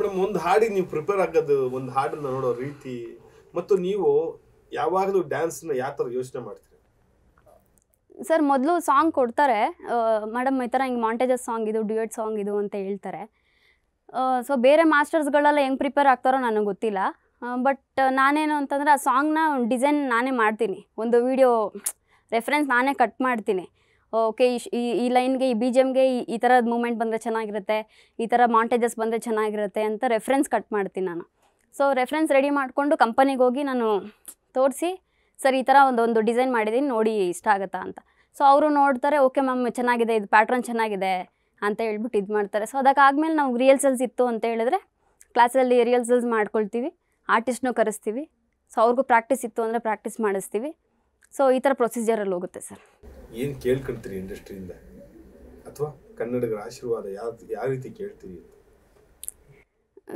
madam ಒಂದು ಹಾಡಿಗೆ ನೀವು ಪ್ರಿಪೇರ್ ಆಗೋದು ಒಂದು ಹಾಡನ್ನ ನೋಡೋ ರೀತಿ ಮತ್ತು ನೀವು ಯಾವಾಗಲೂ ಡ್ಯಾನ್ಸ್ನ ಯಾವ ಥರ ಯೋಚನೆ ಮಾಡ್ತೀರಿ ಸರ್ ಮೊದಲು ಸಾಂಗ್ ಕೊಡ್ತಾರೆ ಮೇಡಮ್ ಈ ಥರ ಹಿಂಗೆ ಮಾಂಟೇಜಸ್ ಸಾಂಗ್ ಇದು ಡ್ಯೂಯೆಟ್ ಸಾಂಗ್ ಇದು ಅಂತ ಹೇಳ್ತಾರೆ ಸೊ ಬೇರೆ ಮಾಸ್ಟರ್ಸ್ಗಳೆಲ್ಲ ಹೆಂಗೆ ಪ್ರಿಪೇರ್ ಆಗ್ತಾರೋ ನನಗೆ ಗೊತ್ತಿಲ್ಲ ಬಟ್ ನಾನೇನು ಅಂತಂದ್ರೆ ಆ ಸಾಂಗ್ನ ಡಿಸೈನ್ ನಾನೇ ಮಾಡ್ತೀನಿ ಒಂದು ವಿಡಿಯೋ ರೆಫರೆನ್ಸ್ ನಾನೇ ಕಟ್ ಮಾಡ್ತೀನಿ ಓಕೆ ಈ ಈ ಲೈನ್ಗೆ ಈ ಬಿ ಜಿ ಎಮ್ಗೆ ಈ ಥರದ ಮೂಮೆಂಟ್ ಬಂದರೆ ಚೆನ್ನಾಗಿರುತ್ತೆ ಈ ಥರ ಮಾಂಟೇಜಸ್ ಬಂದರೆ ಚೆನ್ನಾಗಿರುತ್ತೆ ಅಂತ ರೆಫ್ರೆನ್ಸ್ ಕಟ್ ಮಾಡ್ತೀನಿ ನಾನು ಸೊ ರೆಫ್ರೆನ್ಸ್ ರೆಡಿ ಮಾಡಿಕೊಂಡು ಕಂಪನಿಗೆ ಹೋಗಿ ನಾನು ತೋರಿಸಿ ಸರ್ ಈ ಥರ ಒಂದೊಂದು ಡಿಸೈನ್ ಮಾಡಿದ್ದೀನಿ ನೋಡಿ ಇಷ್ಟ ಆಗುತ್ತಾ ಅಂತ ಸೊ ಅವರು ನೋಡ್ತಾರೆ ಓಕೆ ಮ್ಯಾಮ್ ಚೆನ್ನಾಗಿದೆ ಇದು ಪ್ಯಾಟ್ರನ್ ಚೆನ್ನಾಗಿದೆ ಅಂತ ಹೇಳ್ಬಿಟ್ಟು ಇದು ಮಾಡ್ತಾರೆ ಸೊ ಅದಕ್ಕಾದ್ಮೇಲೆ ನಾವು ರಿಯಲ್ಸಲ್ಸ್ ಇತ್ತು ಅಂತ ಹೇಳಿದ್ರೆ ಕ್ಲಾಸಲ್ಲಿ ರಿಯಲ್ಸಲ್ಸ್ ಮಾಡ್ಕೊಳ್ತೀವಿ ಆರ್ಟಿಸ್ಟ್ನೂ ಕರೆಸ್ತೀವಿ ಸೊ ಅವ್ರಿಗೂ ಪ್ರಾಕ್ಟೀಸ್ ಇತ್ತು ಅಂದರೆ ಪ್ರಾಕ್ಟೀಸ್ ಮಾಡಿಸ್ತೀವಿ ಸೊ ಈ ಥರ ಪ್ರೊಸೀಜರಲ್ಲಿ ಹೋಗುತ್ತೆ ಸರ್ ಏನು ಕೇಳ್ಕೊಳ್ತೀರಿ ಇಂಡಸ್ಟ್ರಿಯಿಂದ ಅಥವಾ ಕನ್ನಡಿಗರ ಆಶೀರ್ವಾದ ಯಾವ ಯಾವ ರೀತಿ ಕೇಳ್ತೀರಿ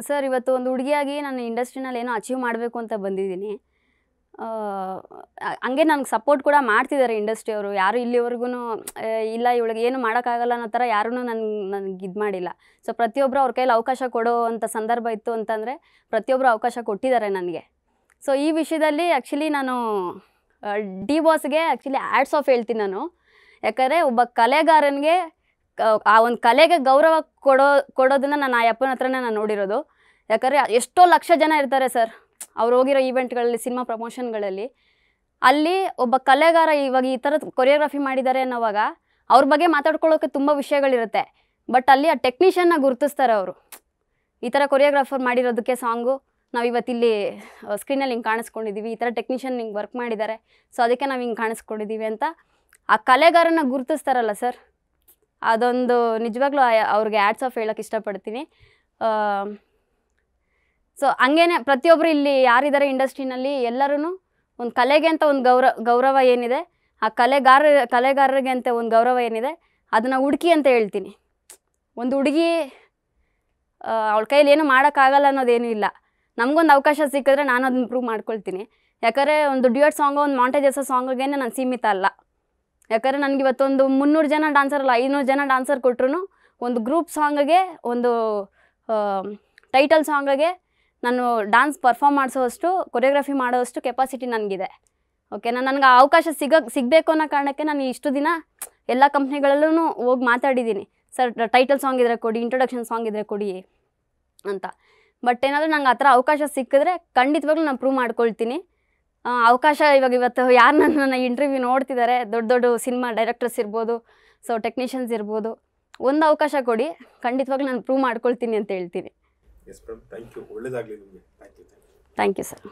ಸರ್ ಇವತ್ತು ಒಂದು ಹುಡುಗಿಯಾಗಿ ನಾನು ಇಂಡಸ್ಟ್ರಿನಲ್ಲಿ ಏನೋ ಅಚೀವ್ ಮಾಡಬೇಕು ಅಂತ ಬಂದಿದ್ದೀನಿ ಹಂಗೆ ನನಗೆ ಸಪೋರ್ಟ್ ಕೂಡ ಮಾಡ್ತಿದ್ದಾರೆ ಇಂಡಸ್ಟ್ರಿಯವರು ಯಾರು ಇಲ್ಲಿವರೆಗೂ ಇಲ್ಲ ಇವಳಿಗೆ ಏನು ಮಾಡೋಕ್ಕಾಗಲ್ಲ ಅನ್ನೋ ಥರ ಯಾರೂ ನನ್ಗೆ ನನಗೆ ಇದು ಮಾಡಿಲ್ಲ ಸೊ ಪ್ರತಿಯೊಬ್ಬರು ಅವ್ರ ಕೈಯಲ್ಲಿ ಅವಕಾಶ ಕೊಡೋ ಅಂಥ ಸಂದರ್ಭ ಇತ್ತು ಅಂತಂದರೆ ಪ್ರತಿಯೊಬ್ಬರು ಅವಕಾಶ ಕೊಟ್ಟಿದ್ದಾರೆ ನನಗೆ ಸೊ ಈ ವಿಷಯದಲ್ಲಿ ಆ್ಯಕ್ಚುಲಿ ನಾನು ಡಿ ಬಾಸ್ಗೆ ಆ್ಯಕ್ಚುಲಿ ಆ್ಯಡ್ಸ್ ಆಫ್ ಹೇಳ್ತೀನಿ ನಾನು ಯಾಕಂದರೆ ಒಬ್ಬ ಕಲೆಗಾರನಿಗೆ ಆ ಒಂದು ಕಲೆಗೆ ಗೌರವ ಕೊಡೋ ಕೊಡೋದನ್ನು ನಾನು ಆ ಅಪ್ಪನ ಹತ್ರನೇ ನಾನು ನೋಡಿರೋದು ಯಾಕಂದರೆ ಎಷ್ಟೋ ಲಕ್ಷ ಜನ ಇರ್ತಾರೆ ಸರ್ ಅವ್ರು ಹೋಗಿರೋ ಈವೆಂಟ್ಗಳಲ್ಲಿ ಸಿನಿಮಾ ಪ್ರಮೋಷನ್ಗಳಲ್ಲಿ ಅಲ್ಲಿ ಒಬ್ಬ ಕಲೆಗಾರ ಇವಾಗ ಈ ಥರದ ಕೊರಿಯೋಗ್ರಫಿ ಮಾಡಿದ್ದಾರೆ ಅನ್ನೋವಾಗ ಅವ್ರ ಬಗ್ಗೆ ಮಾತಾಡ್ಕೊಳ್ಳೋಕೆ ತುಂಬ ವಿಷಯಗಳಿರುತ್ತೆ ಬಟ್ ಅಲ್ಲಿ ಆ ಟೆಕ್ನಿಷಿಯನ್ನ ಗುರುತಿಸ್ತಾರೆ ಅವರು ಈ ಥರ ಕೊರಿಯೋಗ್ರಾಫರ್ ಮಾಡಿರೋದಕ್ಕೆ ಸಾಂಗು ನಾವು ಇವತ್ತಿಲ್ಲಿ ಸ್ಕ್ರೀನಲ್ಲಿ ಹಿಂಗೆ ಕಾಣಿಸ್ಕೊಂಡಿದ್ದೀವಿ ಈ ಥರ ಟೆಕ್ನಿಷಿಯನ್ ಹಿಂಗೆ ವರ್ಕ್ ಮಾಡಿದ್ದಾರೆ ಸೊ ಅದಕ್ಕೆ ನಾವು ಹಿಂಗೆ ಕಾಣಿಸ್ಕೊಂಡಿದ್ದೀವಿ ಅಂತ ಆ ಕಲೆಗಾರನ ಗುರುತಿಸ್ತಾರಲ್ಲ ಸರ್ ಅದೊಂದು ನಿಜವಾಗ್ಲೂ ಅವ್ರಿಗೆ ಆ್ಯಡ್ಸ್ ಆಫ್ ಹೇಳೋಕ್ಕೆ ಇಷ್ಟಪಡ್ತೀನಿ ಸೊ ಹಂಗೇನೆ ಪ್ರತಿಯೊಬ್ಬರು ಇಲ್ಲಿ ಯಾರಿದ್ದಾರೆ ಇಂಡಸ್ಟ್ರಿನಲ್ಲಿ ಎಲ್ಲರೂ ಒಂದು ಕಲೆಗೆ ಅಂತ ಒಂದು ಗೌರವ ಗೌರವ ಏನಿದೆ ಆ ಕಲೆಗಾರ ಕಲೆಗಾರರಿಗೆ ಅಂತ ಒಂದು ಗೌರವ ಏನಿದೆ ಅದನ್ನು ಹುಡುಕಿ ಅಂತ ಹೇಳ್ತೀನಿ ಒಂದು ಹುಡುಗಿ ಅವಳ ಕೈಯಲ್ಲಿ ಏನೂ ಮಾಡೋಕ್ಕಾಗಲ್ಲ ಅನ್ನೋದೇನೂ ಇಲ್ಲ ನಮಗೊಂದು ಅವಕಾಶ ಸಿಕ್ಕಿದ್ರೆ ನಾನು ಅದನ್ನ ಇಂಪ್ರೂವ್ ಮಾಡ್ಕೊಳ್ತೀನಿ ಯಾಕಂದರೆ ಒಂದು ಡ್ಯೂಯಟ್ ಸಾಂಗ್ ಒಂದು ಮಾಂಟೇಜಸ್ ಸಾಂಗೇ ನಾನು ಸೀಮಿತ ಅಲ್ಲ ಯಾಕಂದರೆ ನನಗೆ ಇವತ್ತೊಂದು ಮುನ್ನೂರು ಜನ ಡಾನ್ಸರ್ ಅಲ್ಲ ಐನೂರು ಜನ ಡಾನ್ಸರ್ ಕೊಟ್ರು ಒಂದು ಗ್ರೂಪ್ ಸಾಂಗಿಗೆ ಒಂದು ಟೈಟಲ್ ಸಾಂಗ್ಗೆ ನಾನು ಡಾನ್ಸ್ ಪರ್ಫಾಮ್ ಮಾಡಿಸೋವಷ್ಟು ಕೊರಿಯೋಗ್ರಫಿ ಮಾಡೋವಷ್ಟು ಕೆಪಾಸಿಟಿ ನನಗಿದೆ ಓಕೆ ನಾನು ನನಗೆ ಆ ಅವಕಾಶ ಸಿಗ ಸಿಗಬೇಕು ಅನ್ನೋ ಕಾರಣಕ್ಕೆ ನಾನು ಇಷ್ಟು ದಿನ ಎಲ್ಲ ಕಂಪ್ನಿಗಳಲ್ಲೂ ಹೋಗಿ ಮಾತಾಡಿದ್ದೀನಿ ಸರ್ ಟೈಟಲ್ ಸಾಂಗ್ ಇದ್ರೆ ಕೊಡಿ ಇಂಟ್ರೊಡಕ್ಷನ್ ಸಾಂಗ್ ಇದ್ರೆ ಕೊಡಿ ಅಂತ ಬಟ್ ಏನಾದರೂ ನಂಗೆ ಆ ಥರ ಅವಕಾಶ ಸಿಕ್ಕಿದ್ರೆ ಖಂಡಿತವಾಗ್ಲೂ ನಾನು ಪ್ರೂವ್ ಮಾಡ್ಕೊಳ್ತೀನಿ ಅವಕಾಶ ಇವಾಗ ಇವತ್ತು ಯಾರು ನನ್ನ ನನ್ನ ಇಂಟರ್ವ್ಯೂ ನೋಡ್ತಿದ್ದಾರೆ ದೊಡ್ಡ ದೊಡ್ಡ ಸಿನಿಮಾ ಡೈರೆಕ್ಟರ್ಸ್ ಇರ್ಬೋದು ಸೊ ಟೆಕ್ನಿಷಿಯನ್ಸ್ ಇರ್ಬೋದು ಒಂದು ಅವಕಾಶ ಕೊಡಿ ಖಂಡಿತವಾಗ್ಲೂ ನಾನು ಪ್ರೂವ್ ಮಾಡ್ಕೊಳ್ತೀನಿ ಅಂತ ಹೇಳ್ತೀನಿ ಥ್ಯಾಂಕ್ ಯು ಸರ್